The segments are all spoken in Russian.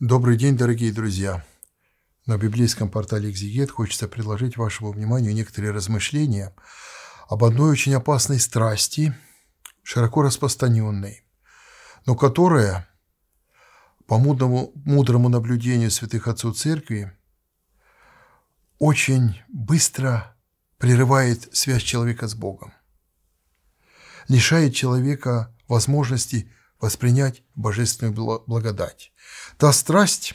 Добрый день, дорогие друзья! На библейском портале «Экзигет» хочется предложить вашему вниманию некоторые размышления об одной очень опасной страсти, широко распространенной, но которая, по мудрому, мудрому наблюдению святых отцов церкви, очень быстро прерывает связь человека с Богом, лишает человека возможности – воспринять божественную благодать. Та страсть,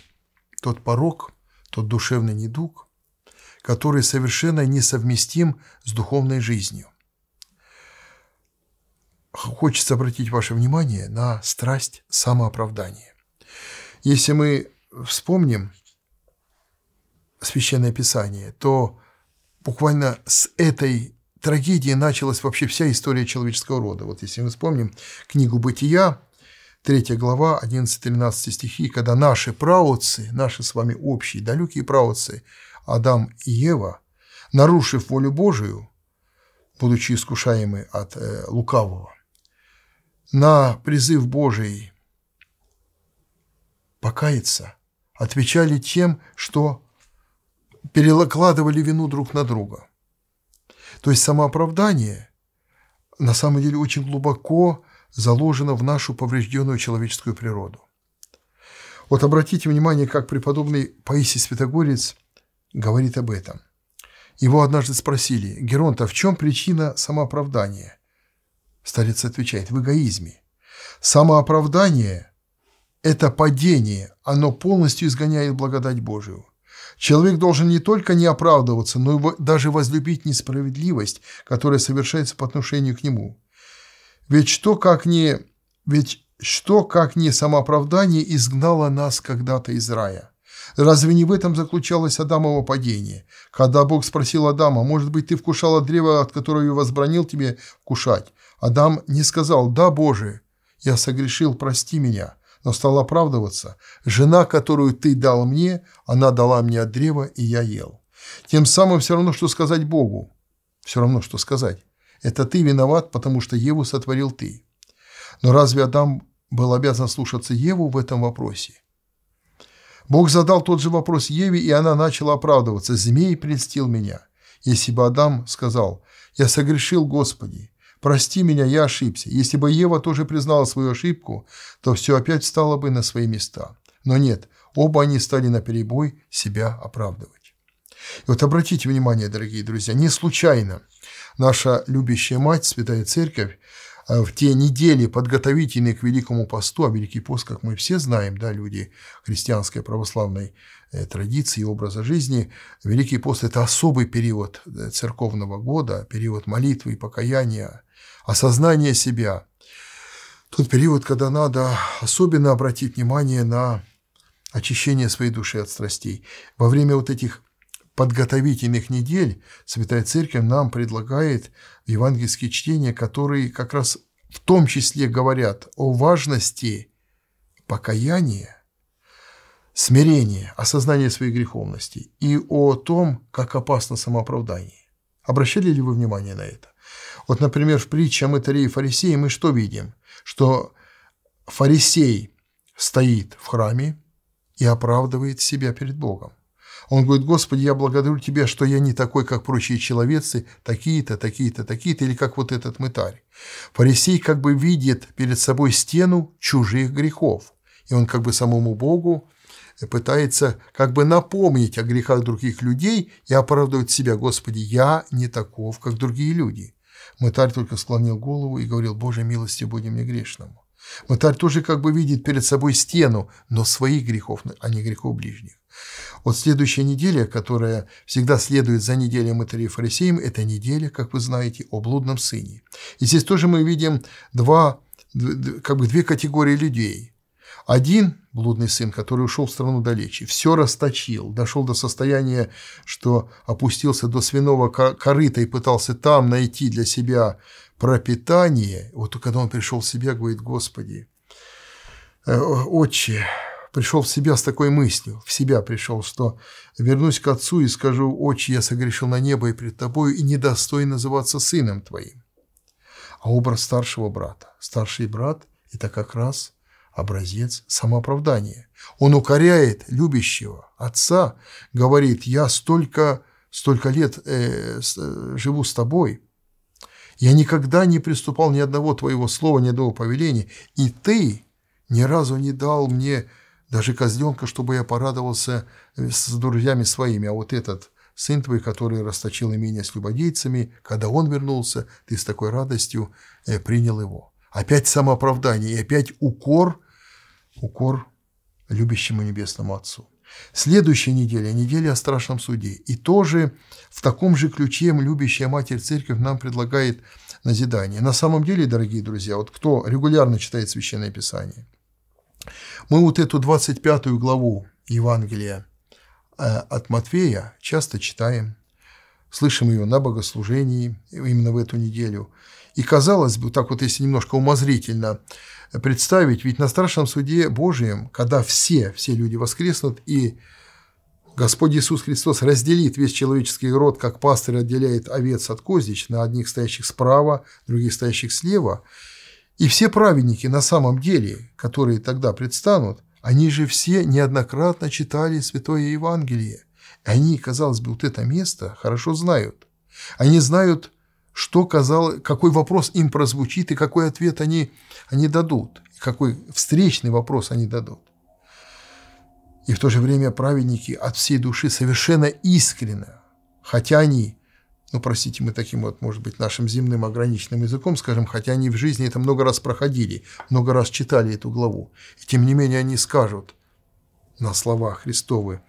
тот порог, тот душевный недуг, который совершенно несовместим с духовной жизнью. Хочется обратить ваше внимание на страсть самооправдания. Если мы вспомним Священное Писание, то буквально с этой трагедии началась вообще вся история человеческого рода. Вот если мы вспомним книгу «Бытия», 3 глава 11-13 стихи, когда наши правоцы, наши с вами общие, далекие правоцы, Адам и Ева, нарушив волю Божию, будучи искушаемы от э, лукавого, на призыв Божий покаяться, отвечали тем, что перекладывали вину друг на друга. То есть самооправдание на самом деле очень глубоко заложено в нашу поврежденную человеческую природу. Вот обратите внимание, как преподобный Паисий Святогорец говорит об этом. Его однажды спросили, Геронта, в чем причина самооправдания? Старец отвечает, в эгоизме. Самооправдание – это падение, оно полностью изгоняет благодать Божию. Человек должен не только не оправдываться, но и даже возлюбить несправедливость, которая совершается по отношению к нему. Ведь что как не... Ведь что как не самооправдание изгнало нас когда-то из рая? Разве не в этом заключалось Адамово падение? Когда Бог спросил Адама, может быть, ты вкушала древо, от которого возбранил тебе вкушать? Адам не сказал, да, Боже, я согрешил, прости меня, но стал оправдываться. Жена, которую ты дал мне, она дала мне от древа, и я ел. Тем самым все равно, что сказать Богу. Все равно, что сказать. Это ты виноват, потому что Еву сотворил ты. Но разве Адам был обязан слушаться Еву в этом вопросе? Бог задал тот же вопрос Еве, и она начала оправдываться. «Змей прельстил меня». Если бы Адам сказал «Я согрешил, Господи, прости меня, я ошибся». Если бы Ева тоже признала свою ошибку, то все опять стало бы на свои места. Но нет, оба они стали на перебой себя оправдывать. И вот обратите внимание, дорогие друзья, не случайно наша любящая мать, Святая Церковь, э, в те недели подготовительные к Великому посту, а Великий пост, как мы все знаем, да, люди христианской православной э, традиции и образа жизни, Великий пост – это особый период э, церковного года, период молитвы и покаяния, осознания себя. Тот период, когда надо особенно обратить внимание на очищение своей души от страстей. Во время вот этих подготовительных недель Святая Церковь нам предлагает евангельские чтения, которые как раз в том числе говорят о важности покаяния, смирения, осознания своей греховности и о том, как опасно самооправдание. Обращали ли вы внимание на это? Вот, например, в притче о мытаре и фарисее мы что видим? Что фарисей стоит в храме и оправдывает себя перед Богом. Он говорит, Господи, я благодарю Тебя, что я не такой, как прочие человецы, такие-то, такие-то, такие-то, или как вот этот мытарь. Фарисей как бы видит перед собой стену чужих грехов, и он как бы самому Богу пытается как бы напомнить о грехах других людей и оправдывать себя, Господи, я не таков, как другие люди. Мытарь только склонил голову и говорил, Боже, милости будем мне грешному. Мытарь тоже как бы видит перед собой стену, но своих грехов, а не грехов ближних. Вот следующая неделя, которая всегда следует за неделей Матери Фарисеем, это неделя, как вы знаете, о блудном сыне. И здесь тоже мы видим два, как бы две категории людей. Один блудный сын, который ушел в страну далече, все расточил, дошел до состояния, что опустился до свиного корыта и пытался там найти для себя пропитание. Вот когда он пришел в себя, говорит, Господи, э, Отче, пришел в себя с такой мыслью, в себя пришел, что вернусь к отцу и скажу, «Отче, я согрешил на небо и пред тобою, и недостой называться сыном твоим». А образ старшего брата. Старший брат – это как раз образец самооправдания. Он укоряет любящего отца, говорит, «Я столько, столько лет э, с, э, живу с тобой, я никогда не приступал ни одного твоего слова, ни одного повеления, и ты ни разу не дал мне даже козленка, чтобы я порадовался э, с друзьями своими, а вот этот сын твой, который расточил имение с любодейцами, когда он вернулся, ты с такой радостью э, принял его». Опять самооправдание и опять укор, укор любящему Небесному Отцу. Следующая неделя – неделя о страшном суде. И тоже в таком же ключе любящая Матерь Церковь нам предлагает назидание. На самом деле, дорогие друзья, вот кто регулярно читает Священное Писание, мы вот эту 25 главу Евангелия э, от Матфея часто читаем, слышим ее на богослужении именно в эту неделю. И казалось бы, так вот если немножко умозрительно представить, ведь на страшном суде Божьем, когда все, все люди воскреснут и Господь Иисус Христос разделит весь человеческий род, как пастырь отделяет овец от коздич, на одних стоящих справа, других стоящих слева – и все праведники на самом деле, которые тогда предстанут, они же все неоднократно читали Святое Евангелие. И они, казалось бы, вот это место хорошо знают. Они знают, что казалось, какой вопрос им прозвучит и какой ответ они, они дадут, какой встречный вопрос они дадут. И в то же время праведники от всей души совершенно искренне, хотя они ну, простите, мы таким вот, может быть, нашим земным ограниченным языком скажем, хотя они в жизни это много раз проходили, много раз читали эту главу, и тем не менее они скажут на слова Христовы,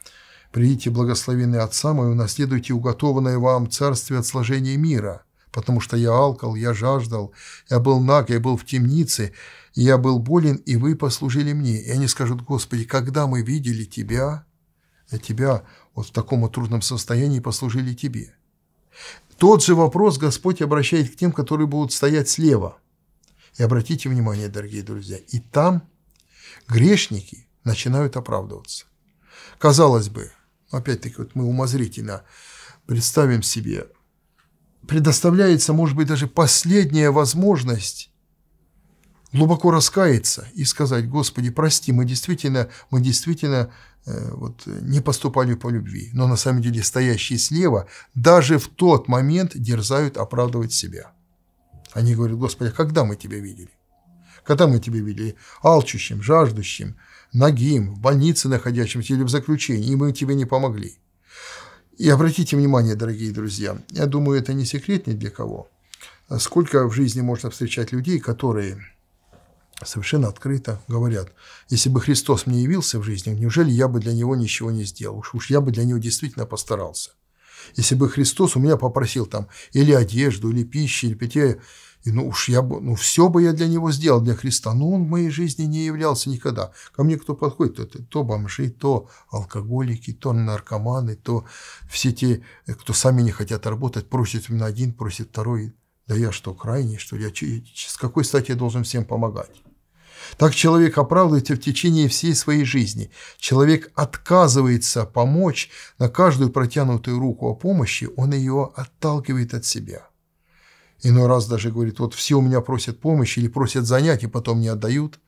«Придите, благословенный Отца Моего, унаследуйте уготованное вам царствие от сложения мира, потому что я алкал, я жаждал, я был наг, я был в темнице, я был болен, и вы послужили мне». И они скажут, «Господи, когда мы видели Тебя, Тебя вот в таком трудном состоянии послужили Тебе?» Тот же вопрос Господь обращает к тем, которые будут стоять слева. И обратите внимание, дорогие друзья, и там грешники начинают оправдываться. Казалось бы, ну, опять-таки, вот мы умозрительно представим себе, предоставляется, может быть, даже последняя возможность глубоко раскаяться и сказать, Господи, прости, мы действительно, мы действительно Э, вот, э, не поступали по любви, но на самом деле стоящие слева даже в тот момент дерзают оправдывать себя. Они говорят, Господи, а когда мы Тебя видели? Когда мы Тебя видели алчущим, жаждущим, ногим, в больнице находящимся или в заключении, и мы Тебе не помогли? И обратите внимание, дорогие друзья, я думаю, это не секрет ни для кого. Сколько в жизни можно встречать людей, которые совершенно открыто говорят, если бы Христос мне явился в жизни, неужели я бы для него ничего не сделал? Уж, уж я бы для него действительно постарался. Если бы Христос у меня попросил там или одежду, или пищи, или питье, и ну уж я бы, ну все бы я для него сделал, для Христа, но он в моей жизни не являлся никогда. Ко мне кто подходит, то, то бомжи, то алкоголики, то наркоманы, то все те, э, кто сами не хотят работать, просят меня один, просит второй. Да я что, крайний, что ли? Я с какой стати должен всем помогать? Так человек оправдывается в течение всей своей жизни. Человек отказывается помочь на каждую протянутую руку о а помощи, он ее отталкивает от себя. Иной раз даже говорит, вот все у меня просят помощи или просят занятий, потом не отдают.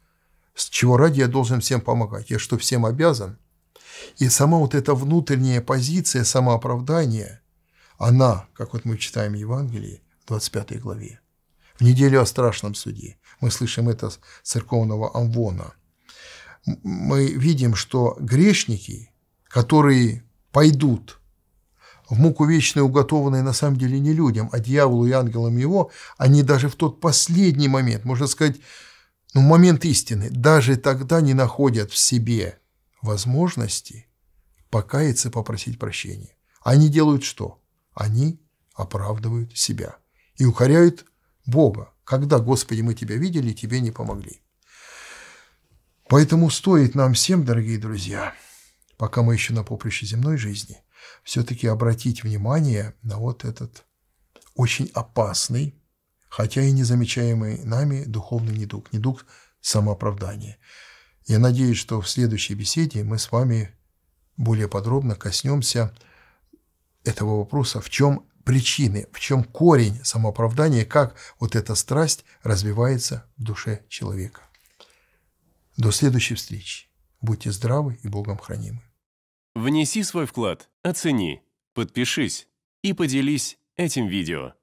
С чего ради я должен всем помогать? Я что, всем обязан? И сама вот эта внутренняя позиция самооправдания, она, как вот мы читаем в Евангелии, 25 главе. В неделю о страшном суде. Мы слышим это с церковного амвона. Мы видим, что грешники, которые пойдут в муку вечную уготованные на самом деле не людям, а дьяволу и ангелам его, они даже в тот последний момент, можно сказать, ну, момент истины, даже тогда не находят в себе возможности покаяться, попросить прощения. Они делают что? Они оправдывают себя и укоряют Бога, когда, Господи, мы Тебя видели Тебе не помогли. Поэтому стоит нам всем, дорогие друзья, пока мы еще на поприще земной жизни, все-таки обратить внимание на вот этот очень опасный, хотя и незамечаемый нами духовный недуг, недуг самооправдания. Я надеюсь, что в следующей беседе мы с вами более подробно коснемся этого вопроса, в чем причины, в чем корень самооправдания, как вот эта страсть развивается в душе человека. До следующей встречи. Будьте здравы и Богом хранимы. Внеси свой вклад, оцени, подпишись и поделись этим видео.